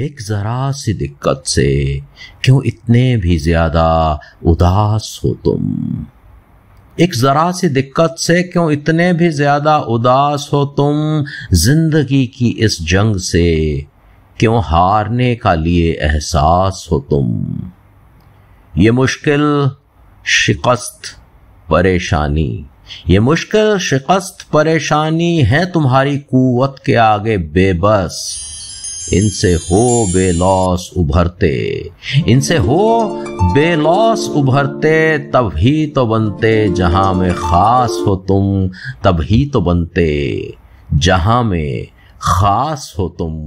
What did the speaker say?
एक जरा सी दिक्कत से क्यों इतने भी ज्यादा उदास हो तुम एक जरा सी दिक्कत से क्यों इतने भी ज्यादा उदास हो तुम जिंदगी की इस जंग से क्यों हारने का लिए एहसास हो तुम ये मुश्किल शिकस्त परेशानी ये मुश्किल शिकस्त परेशानी है तुम्हारी कुवत के आगे बेबस इनसे हो बेलॉस उभरते इनसे हो बेलॉस उभरते तभी तो बनते जहां में खास हो तुम तभी तो बनते जहां में खास हो तुम